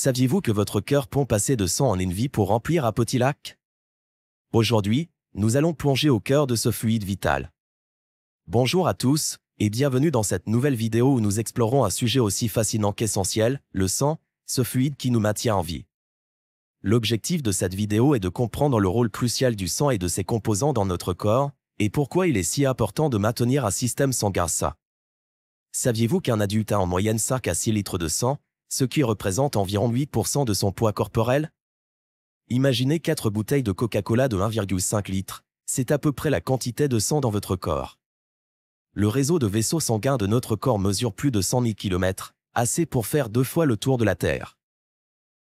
Saviez-vous que votre cœur pompe assez de sang en une vie pour remplir un petit lac Aujourd'hui, nous allons plonger au cœur de ce fluide vital. Bonjour à tous, et bienvenue dans cette nouvelle vidéo où nous explorons un sujet aussi fascinant qu'essentiel, le sang, ce fluide qui nous maintient en vie. L'objectif de cette vidéo est de comprendre le rôle crucial du sang et de ses composants dans notre corps, et pourquoi il est si important de maintenir un système sanguin sain. Saviez-vous qu'un adulte a en moyenne 5 à 6 litres de sang, ce qui représente environ 8% de son poids corporel. Imaginez 4 bouteilles de Coca-Cola de 1,5 litre, c'est à peu près la quantité de sang dans votre corps. Le réseau de vaisseaux sanguins de notre corps mesure plus de 100 000 km, assez pour faire deux fois le tour de la Terre.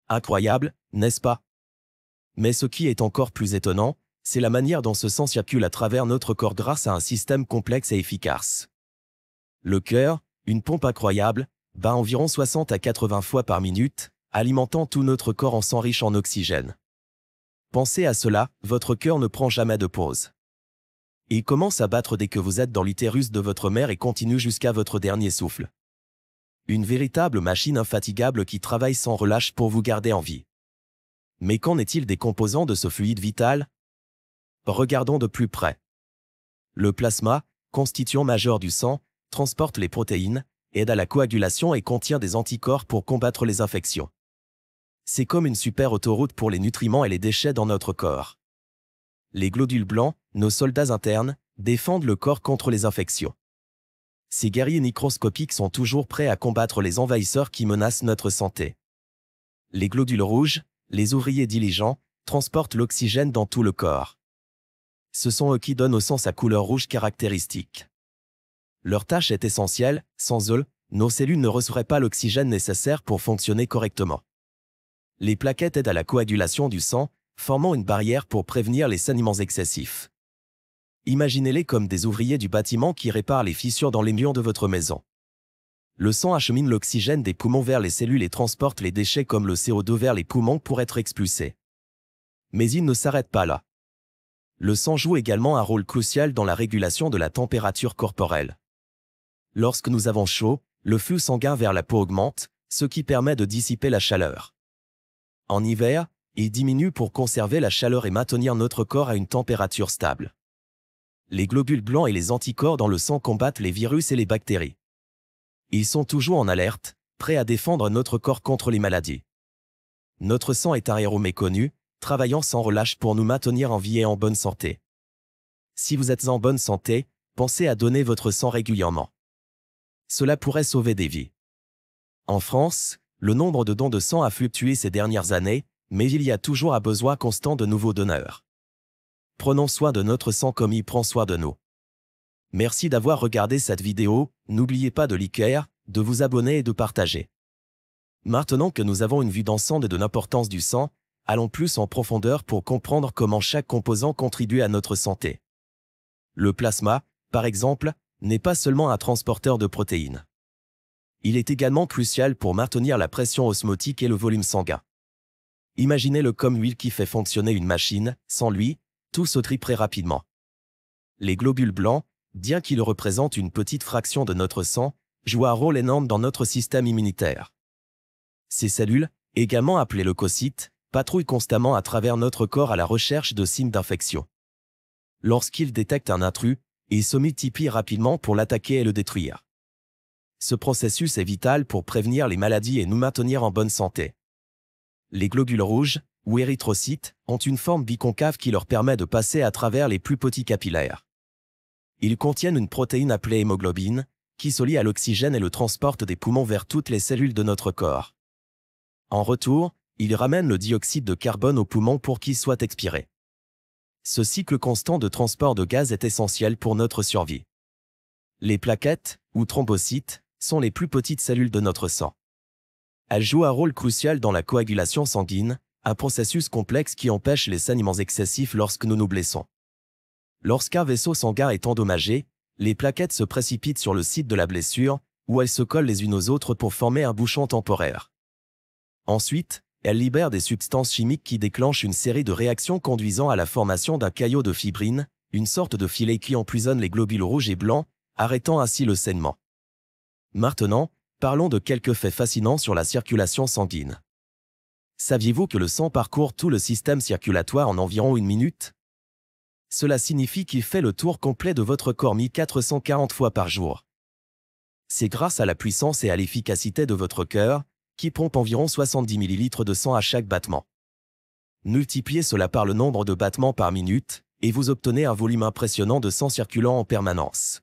Incroyable, n'est-ce pas Mais ce qui est encore plus étonnant, c'est la manière dont ce sang circule à travers notre corps grâce à un système complexe et efficace. Le cœur, une pompe incroyable, bat environ 60 à 80 fois par minute, alimentant tout notre corps en sang riche en oxygène. Pensez à cela, votre cœur ne prend jamais de pause. il commence à battre dès que vous êtes dans l'utérus de votre mère et continue jusqu'à votre dernier souffle. Une véritable machine infatigable qui travaille sans relâche pour vous garder en vie. Mais qu'en est-il des composants de ce fluide vital Regardons de plus près. Le plasma, constituant majeur du sang, transporte les protéines, aide à la coagulation et contient des anticorps pour combattre les infections. C'est comme une super autoroute pour les nutriments et les déchets dans notre corps. Les globules blancs, nos soldats internes, défendent le corps contre les infections. Ces guerriers microscopiques sont toujours prêts à combattre les envahisseurs qui menacent notre santé. Les globules rouges, les ouvriers diligents, transportent l'oxygène dans tout le corps. Ce sont eux qui donnent au sang sa couleur rouge caractéristique. Leur tâche est essentielle, sans eux, nos cellules ne recevraient pas l'oxygène nécessaire pour fonctionner correctement. Les plaquettes aident à la coagulation du sang, formant une barrière pour prévenir les saignements excessifs. Imaginez-les comme des ouvriers du bâtiment qui réparent les fissures dans les murs de votre maison. Le sang achemine l'oxygène des poumons vers les cellules et transporte les déchets comme le CO2 vers les poumons pour être expulsés. Mais il ne s'arrête pas là. Le sang joue également un rôle crucial dans la régulation de la température corporelle. Lorsque nous avons chaud, le flux sanguin vers la peau augmente, ce qui permet de dissiper la chaleur. En hiver, il diminue pour conserver la chaleur et maintenir notre corps à une température stable. Les globules blancs et les anticorps dans le sang combattent les virus et les bactéries. Ils sont toujours en alerte, prêts à défendre notre corps contre les maladies. Notre sang est un héros méconnu, travaillant sans relâche pour nous maintenir en vie et en bonne santé. Si vous êtes en bonne santé, pensez à donner votre sang régulièrement cela pourrait sauver des vies. En France, le nombre de dons de sang a fluctué ces dernières années, mais il y a toujours un besoin constant de nouveaux donneurs. Prenons soin de notre sang comme il prend soin de nous. Merci d'avoir regardé cette vidéo, n'oubliez pas de liker, de vous abonner et de partager. Maintenant que nous avons une vue d'ensemble et de l'importance du sang, allons plus en profondeur pour comprendre comment chaque composant contribue à notre santé. Le plasma, par exemple, n'est pas seulement un transporteur de protéines. Il est également crucial pour maintenir la pression osmotique et le volume sanguin. Imaginez le comme l'huile qui fait fonctionner une machine, sans lui, tout très rapidement. Les globules blancs, bien qu'ils représentent une petite fraction de notre sang, jouent un rôle énorme dans notre système immunitaire. Ces cellules, également appelées leucocytes, patrouillent constamment à travers notre corps à la recherche de signes d'infection. Lorsqu'ils détectent un intrus, et se multiplient rapidement pour l'attaquer et le détruire. Ce processus est vital pour prévenir les maladies et nous maintenir en bonne santé. Les globules rouges, ou érythrocytes, ont une forme biconcave qui leur permet de passer à travers les plus petits capillaires. Ils contiennent une protéine appelée hémoglobine, qui se lie à l'oxygène et le transporte des poumons vers toutes les cellules de notre corps. En retour, ils ramènent le dioxyde de carbone aux poumons pour qu'il soit expiré. Ce cycle constant de transport de gaz est essentiel pour notre survie. Les plaquettes, ou thrombocytes, sont les plus petites cellules de notre sang. Elles jouent un rôle crucial dans la coagulation sanguine, un processus complexe qui empêche les saignements excessifs lorsque nous nous blessons. Lorsqu'un vaisseau sanguin est endommagé, les plaquettes se précipitent sur le site de la blessure, où elles se collent les unes aux autres pour former un bouchon temporaire. Ensuite, elle libère des substances chimiques qui déclenchent une série de réactions conduisant à la formation d'un caillot de fibrine, une sorte de filet qui emprisonne les globules rouges et blancs, arrêtant ainsi le saignement. Maintenant, parlons de quelques faits fascinants sur la circulation sanguine. Saviez-vous que le sang parcourt tout le système circulatoire en environ une minute Cela signifie qu'il fait le tour complet de votre corps mis 440 fois par jour. C'est grâce à la puissance et à l'efficacité de votre cœur, qui pompe environ 70 ml de sang à chaque battement. Multipliez cela par le nombre de battements par minute, et vous obtenez un volume impressionnant de sang circulant en permanence.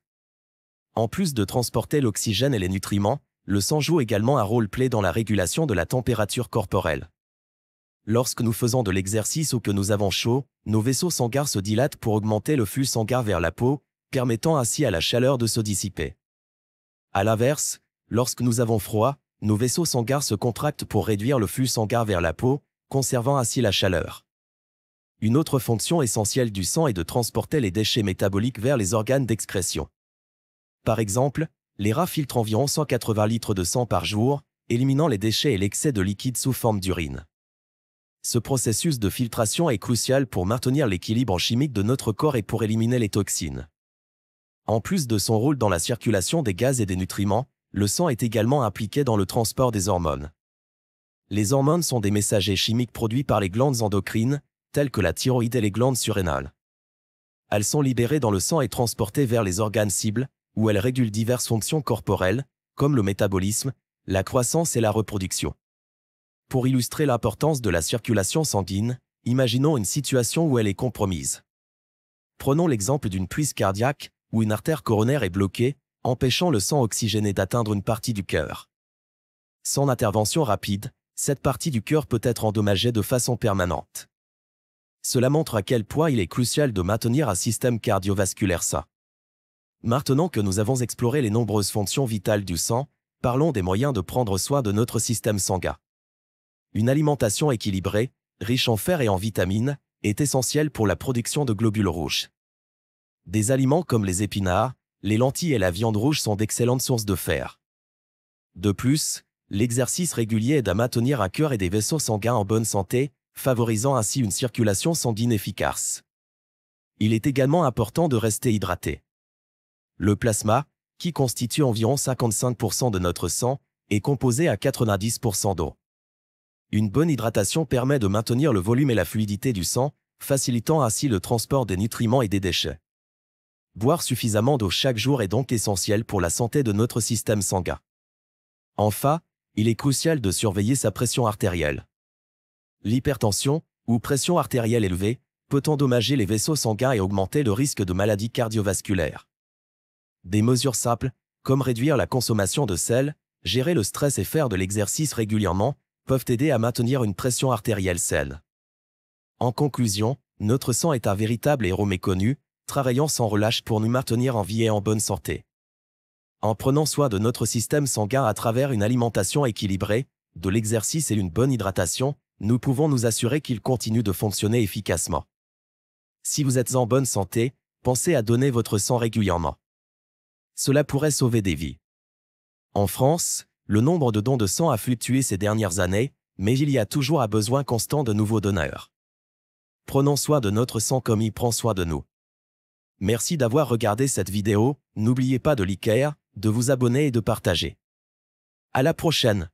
En plus de transporter l'oxygène et les nutriments, le sang joue également un rôle clé dans la régulation de la température corporelle. Lorsque nous faisons de l'exercice ou que nous avons chaud, nos vaisseaux sanguins se dilatent pour augmenter le flux sanguin vers la peau, permettant ainsi à la chaleur de se dissiper. À l'inverse, lorsque nous avons froid, nos vaisseaux sanguins se contractent pour réduire le flux sanguin vers la peau, conservant ainsi la chaleur. Une autre fonction essentielle du sang est de transporter les déchets métaboliques vers les organes d'excrétion. Par exemple, les rats filtrent environ 180 litres de sang par jour, éliminant les déchets et l'excès de liquide sous forme d'urine. Ce processus de filtration est crucial pour maintenir l'équilibre chimique de notre corps et pour éliminer les toxines. En plus de son rôle dans la circulation des gaz et des nutriments, le sang est également impliqué dans le transport des hormones. Les hormones sont des messagers chimiques produits par les glandes endocrines, telles que la thyroïde et les glandes surrénales. Elles sont libérées dans le sang et transportées vers les organes cibles, où elles régulent diverses fonctions corporelles, comme le métabolisme, la croissance et la reproduction. Pour illustrer l'importance de la circulation sanguine, imaginons une situation où elle est compromise. Prenons l'exemple d'une puise cardiaque, où une artère coronaire est bloquée, empêchant le sang oxygéné d'atteindre une partie du cœur. Sans intervention rapide, cette partie du cœur peut être endommagée de façon permanente. Cela montre à quel point il est crucial de maintenir un système cardiovasculaire sain. Maintenant que nous avons exploré les nombreuses fonctions vitales du sang, parlons des moyens de prendre soin de notre système sanguin. Une alimentation équilibrée, riche en fer et en vitamines, est essentielle pour la production de globules rouges. Des aliments comme les épinards, les lentilles et la viande rouge sont d'excellentes sources de fer. De plus, l'exercice régulier aide à maintenir un cœur et des vaisseaux sanguins en bonne santé, favorisant ainsi une circulation sanguine efficace. Il est également important de rester hydraté. Le plasma, qui constitue environ 55% de notre sang, est composé à 90% d'eau. Une bonne hydratation permet de maintenir le volume et la fluidité du sang, facilitant ainsi le transport des nutriments et des déchets. Boire suffisamment d'eau chaque jour est donc essentiel pour la santé de notre système sanguin. Enfin, il est crucial de surveiller sa pression artérielle. L'hypertension, ou pression artérielle élevée, peut endommager les vaisseaux sanguins et augmenter le risque de maladies cardiovasculaires. Des mesures simples, comme réduire la consommation de sel, gérer le stress et faire de l'exercice régulièrement, peuvent aider à maintenir une pression artérielle saine. En conclusion, notre sang est un véritable héros méconnu, travaillons sans relâche pour nous maintenir en vie et en bonne santé. En prenant soin de notre système sanguin à travers une alimentation équilibrée, de l'exercice et une bonne hydratation, nous pouvons nous assurer qu'il continue de fonctionner efficacement. Si vous êtes en bonne santé, pensez à donner votre sang régulièrement. Cela pourrait sauver des vies. En France, le nombre de dons de sang a fluctué ces dernières années, mais il y a toujours un besoin constant de nouveaux donneurs. Prenons soin de notre sang comme il prend soin de nous. Merci d'avoir regardé cette vidéo, n'oubliez pas de liker, de vous abonner et de partager. À la prochaine